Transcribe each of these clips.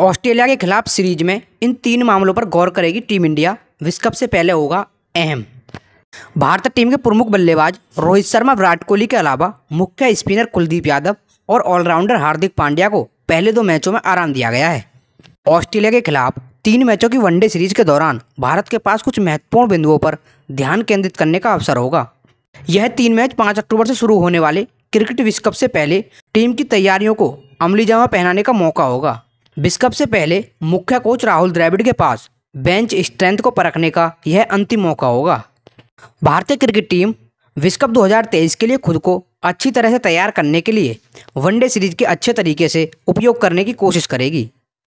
Australia के खिलाफ series में इन तीन मामलों पर गौर करेगी टीम इंडिया विश्व कप से पहले होगा अहम भारतीय टीम के प्रमुख बल्लेबाज रोहित शर्मा विराट कोहली के अलावा मुख्य स्पिनर कुलदीप यादव और ऑलराउंडर हार्दिक पांड्या को पहले दो मैचों में आराम दिया गया है ऑस्ट्रेलिया के खिलाफ तीन मैचों की वनडे सीरीज के दौरान भारत के पास कुछ महत्वपूर्ण बिंदुओं पर ध्यान केंद्रित करने का अवसर होगा यह तीन मैच पाँच अक्टूबर से शुरू होने वाले क्रिकेट विश्व कप से पहले टीम की तैयारियों को अमली जमा पहनाने का मौका होगा विश्व कप से पहले मुख्य कोच राहुल द्रविड़ के पास बेंच स्ट्रेंथ को परखने का यह अंतिम मौका होगा भारतीय क्रिकेट टीम विश्व कप 2023 के लिए खुद को अच्छी तरह से तैयार करने के लिए वनडे सीरीज के अच्छे तरीके से उपयोग करने की कोशिश करेगी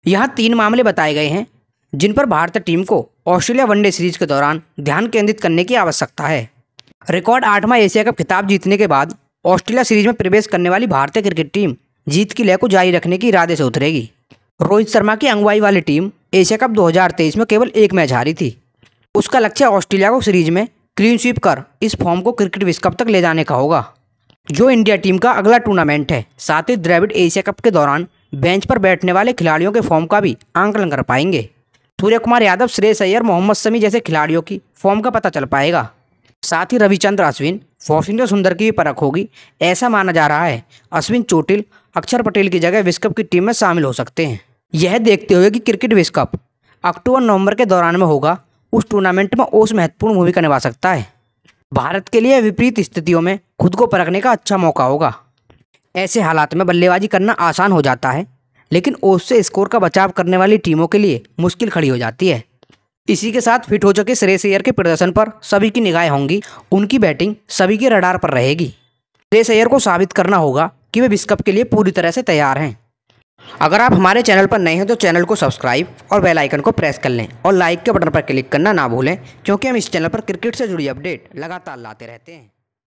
यहाँ तीन मामले बताए गए हैं जिन पर भारतीय टीम को ऑस्ट्रेलिया वनडे सीरीज के दौरान ध्यान केंद्रित करने की आवश्यकता है रिकॉर्ड आठवां एशिया कप खिताब जीतने के बाद ऑस्ट्रेलिया सीरीज में प्रवेश करने वाली भारतीय क्रिकेट टीम जीत की लय को जारी रखने के इरादे से उतरेगी रोहित शर्मा की अगुवाई वाली टीम एशिया कप 2023 में केवल एक मैच हारी थी उसका लक्ष्य ऑस्ट्रेलिया को सीरीज में क्लीन स्वीप कर इस फॉर्म को क्रिकेट विश्व कप तक ले जाने का होगा जो इंडिया टीम का अगला टूर्नामेंट है साथ ही द्रविड एशिया कप के दौरान बेंच पर बैठने वाले खिलाड़ियों के फॉर्म का भी आंकलन कर पाएंगे सूर्य कुमार यादव श्रेयस अय्यर मोहम्मद शमी जैसे खिलाड़ियों की फॉर्म का पता चल पाएगा साथ ही रविचंद्र अश्विन फॉसिंदो सुंदर की भी परख होगी ऐसा माना जा रहा है अश्विन चोटिल अक्षर पटेल की जगह विश्व कप की टीम में शामिल हो सकते हैं यह देखते हुए कि क्रिकेट विश्व कप अक्टूबर नवंबर के दौरान में होगा उस टूर्नामेंट में ओस महत्वपूर्ण भूमिका निभा सकता है भारत के लिए विपरीत स्थितियों में खुद को परखने का अच्छा मौका होगा ऐसे हालात में बल्लेबाजी करना आसान हो जाता है लेकिन ओस से स्कोर का बचाव करने वाली टीमों के लिए मुश्किल खड़ी हो जाती है इसी के साथ फिट हो चुके श्रेयस अयर के प्रदर्शन पर सभी की निगाहें होंगी उनकी बैटिंग सभी के रडार पर रहेगी श्रेयस अयर को साबित करना होगा कि वे विश्व कप के लिए पूरी तरह से तैयार हैं अगर आप हमारे चैनल पर नए हैं तो चैनल को सब्सक्राइब और बेल आइकन को प्रेस कर लें और लाइक के बटन पर क्लिक करना ना भूलें क्योंकि हम इस चैनल पर क्रिकेट से जुड़ी अपडेट लगातार लाते रहते हैं